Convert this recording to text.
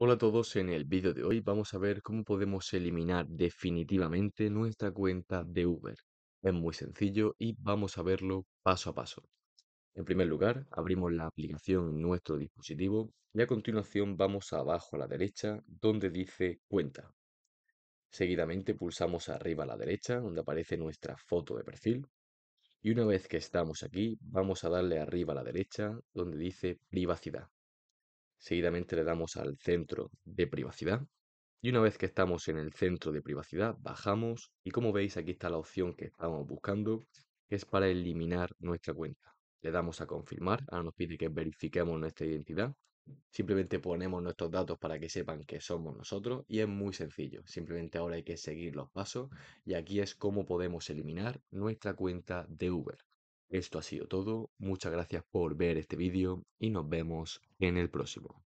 Hola a todos, en el vídeo de hoy vamos a ver cómo podemos eliminar definitivamente nuestra cuenta de Uber. Es muy sencillo y vamos a verlo paso a paso. En primer lugar, abrimos la aplicación en nuestro dispositivo y a continuación vamos abajo a la derecha donde dice cuenta. Seguidamente pulsamos arriba a la derecha donde aparece nuestra foto de perfil y una vez que estamos aquí vamos a darle arriba a la derecha donde dice privacidad. Seguidamente le damos al centro de privacidad. Y una vez que estamos en el centro de privacidad, bajamos y como veis aquí está la opción que estamos buscando, que es para eliminar nuestra cuenta. Le damos a confirmar, ahora nos pide que verifiquemos nuestra identidad. Simplemente ponemos nuestros datos para que sepan que somos nosotros y es muy sencillo. Simplemente ahora hay que seguir los pasos y aquí es cómo podemos eliminar nuestra cuenta de Uber. Esto ha sido todo, muchas gracias por ver este vídeo y nos vemos en el próximo.